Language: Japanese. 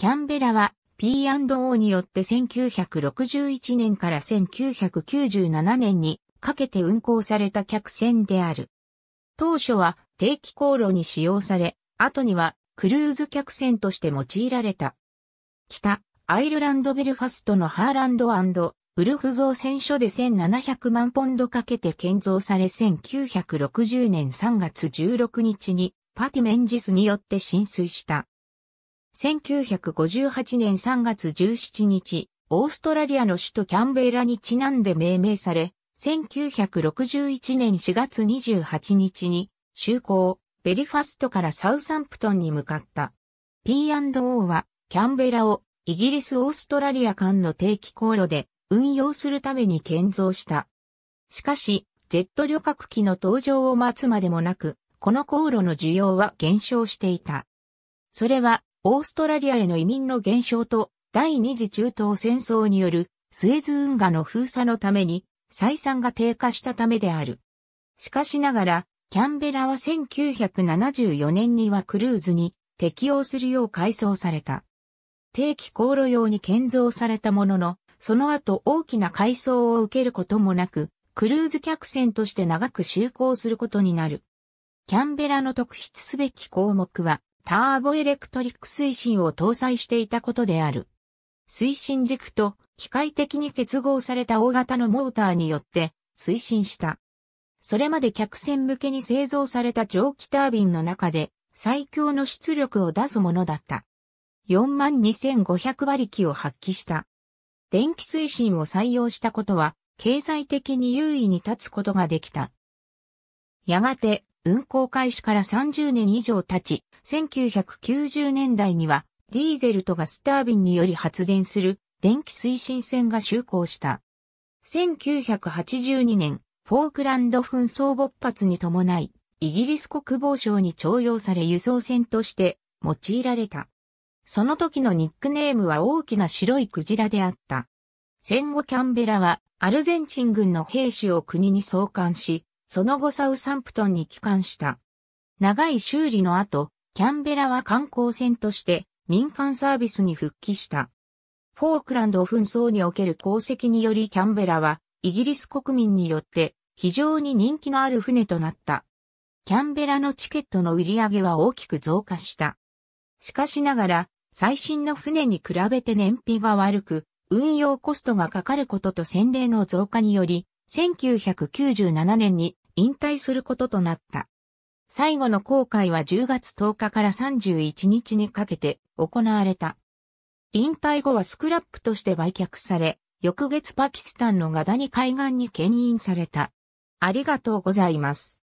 キャンベラは P&O によって1961年から1997年にかけて運行された客船である。当初は定期航路に使用され、後にはクルーズ客船として用いられた。北、アイルランドベルファストのハーランドウルフ造船所で1700万ポンドかけて建造され1960年3月16日にパティメンジスによって浸水した。1958年3月17日、オーストラリアの首都キャンベラにちなんで命名され、1961年4月28日に、就航、ベリファストからサウサンプトンに向かった。P&O は、キャンベラを、イギリス・オーストラリア間の定期航路で運用するために建造した。しかし、Z 旅客機の登場を待つまでもなく、この航路の需要は減少していた。それは、オーストラリアへの移民の減少と第二次中東戦争によるスエズ運河の封鎖のために採算が低下したためである。しかしながら、キャンベラは1974年にはクルーズに適用するよう改装された。定期航路用に建造されたものの、その後大きな改装を受けることもなく、クルーズ客船として長く就航することになる。キャンベラの特筆すべき項目は、ターボエレクトリック推進を搭載していたことである。推進軸と機械的に結合された大型のモーターによって推進した。それまで客船向けに製造された蒸気タービンの中で最強の出力を出すものだった。42,500馬力を発揮した。電気推進を採用したことは経済的に優位に立つことができた。やがて運行開始から30年以上経ち、1990年代にはディーゼルとガスタービンにより発電する電気推進船が就航した。1982年、フォークランド紛争勃発に伴い、イギリス国防省に徴用され輸送船として用いられた。その時のニックネームは大きな白いクジラであった。戦後キャンベラはアルゼンチン軍の兵士を国に送還し、その後サウサンプトンに帰還した。長い修理の後、キャンベラは観光船として民間サービスに復帰した。フォークランド紛争における功績によりキャンベラはイギリス国民によって非常に人気のある船となった。キャンベラのチケットの売り上げは大きく増加した。しかしながら、最新の船に比べて燃費が悪く、運用コストがかかることと洗礼の増加により、1997年に引退することとなった。最後の航海は10月10日から31日にかけて行われた。引退後はスクラップとして売却され、翌月パキスタンのガダニ海岸に牽引された。ありがとうございます。